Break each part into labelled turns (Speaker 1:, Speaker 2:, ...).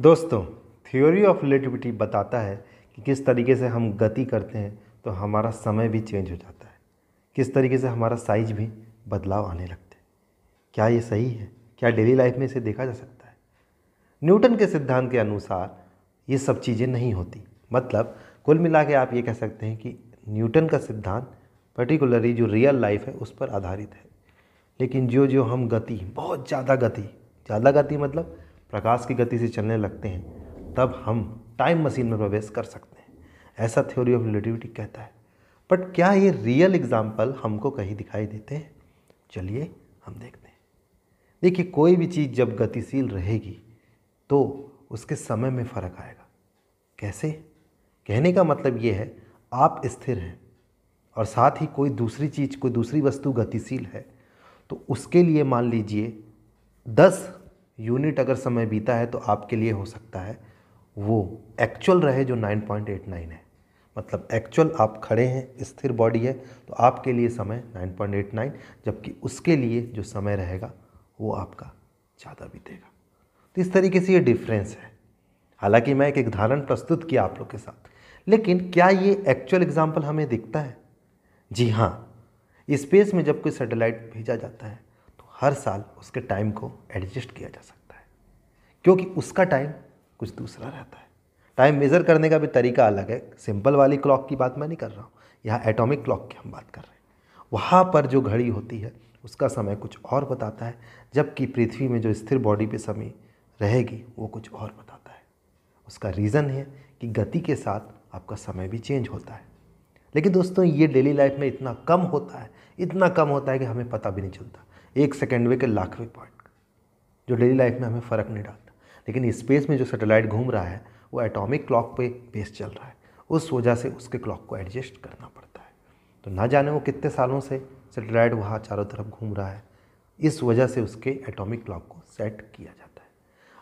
Speaker 1: दोस्तों theory of relativity बताता है कि किस तरीके से हम गति करते हैं तो हमारा समय भी चेंज हो जाता है किस तरीके से हमारा साइज भी बदलाव आने लगते हैं क्या ये सही है क्या डेली लाइफ में इसे देखा जा सकता है न्यूटन के सिद्धांत के अनुसार ये सब चीज़ें नहीं होती मतलब कुल मिला के आप ये कह सकते हैं कि न्यूटन का सिद्धांत पर्टिकुलरली जो रियल लाइफ है उस पर आधारित है लेकिन जो जो हम गति बहुत ज़्यादा गति ज़्यादा गति मतलब प्रकाश की गति से चलने लगते हैं तब हम टाइम मशीन में प्रवेश कर सकते हैं ऐसा थ्योरी ऑफ रिलेटिविटी कहता है बट क्या ये रियल एग्ज़ाम्पल हमको कहीं दिखाई देते हैं चलिए हम देखते हैं देखिए कोई भी चीज़ जब गतिशील रहेगी तो उसके समय में फ़र्क आएगा कैसे कहने का मतलब ये है आप स्थिर हैं और साथ ही कोई दूसरी चीज़ कोई दूसरी वस्तु गतिशील है तो उसके लिए मान लीजिए दस यूनिट अगर समय बीता है तो आपके लिए हो सकता है वो एक्चुअल रहे जो 9.89 है मतलब एक्चुअल आप खड़े हैं स्थिर बॉडी है तो आपके लिए समय 9.89 जबकि उसके लिए जो समय रहेगा वो आपका ज़्यादा बीतेगा तो इस तरीके से ये डिफरेंस है हालांकि मैं एक उदाहरण प्रस्तुत किया आप लोग के साथ लेकिन क्या ये एक्चुअल एग्जाम्पल हमें दिखता है जी हाँ स्पेस में जब कोई सैटेलाइट भेजा जाता है हर साल उसके टाइम को एडजस्ट किया जा सकता है क्योंकि उसका टाइम कुछ दूसरा रहता है टाइम मेज़र करने का भी तरीका अलग है सिंपल वाली क्लॉक की बात मैं नहीं कर रहा हूँ यहाँ एटॉमिक क्लॉक की हम बात कर रहे हैं वहाँ पर जो घड़ी होती है उसका समय कुछ और बताता है जबकि पृथ्वी में जो स्थिर बॉडी पे समय रहेगी वो कुछ और बताता है उसका रीज़न है कि गति के साथ आपका समय भी चेंज होता है लेकिन दोस्तों ये डेली लाइफ में इतना कम होता है इतना कम होता है कि हमें पता भी नहीं चलता एक सेकेंडवे के लाखवें पार्ट जो डेली लाइफ में हमें फ़र्क नहीं डालता लेकिन स्पेस में जो सेटेलाइट घूम रहा है वो एटॉमिक क्लॉक पे बेस चल रहा है उस वजह से उसके क्लॉक को एडजस्ट करना पड़ता है तो ना जाने वो कितने सालों से सेटेलाइट वहाँ चारों तरफ घूम रहा है इस वजह से उसके एटॉमिक क्लॉक को सेट किया जाता है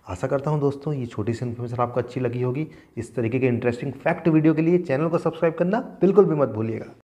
Speaker 1: आशा करता हूँ दोस्तों ये छोटी सी इन्फॉर्मेशन आपको अच्छी लगी होगी इस तरीके के इंटरेस्टिंग फैक्ट वीडियो के लिए चैनल को सब्सक्राइब करना बिल्कुल भी मत भूलिएगा